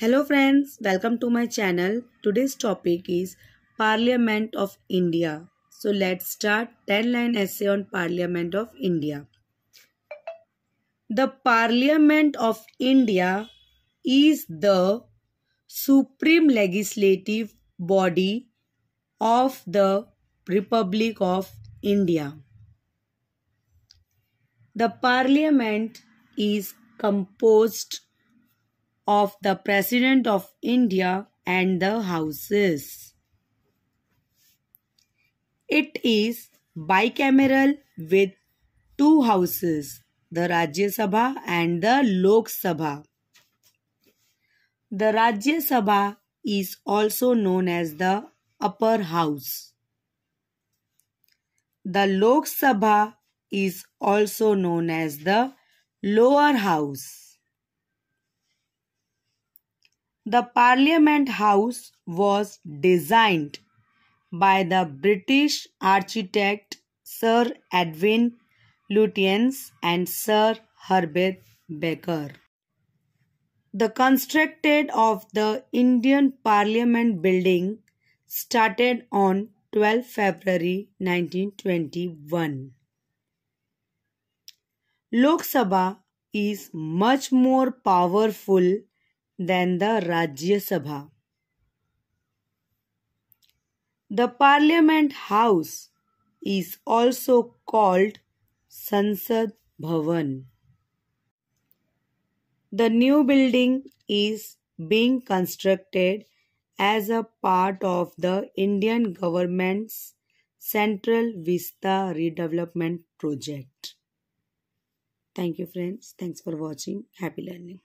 Hello friends, welcome to my channel. Today's topic is Parliament of India. So let's start 10 line essay on Parliament of India. The Parliament of India is the supreme legislative body of the Republic of India. The Parliament is composed of the President of India and the Houses. It is bicameral with two houses, the Rajya Sabha and the Lok Sabha. The Rajya Sabha is also known as the upper house. The Lok Sabha is also known as the lower house. The Parliament House was designed by the British architect Sir Edwin Lutyens and Sir Herbert Baker. The construction of the Indian Parliament building started on 12 February 1921. Lok Sabha is much more powerful than the Rajya Sabha. The Parliament House is also called Sansad Bhavan. The new building is being constructed as a part of the Indian government's Central Vista Redevelopment Project. Thank you, friends. Thanks for watching. Happy learning.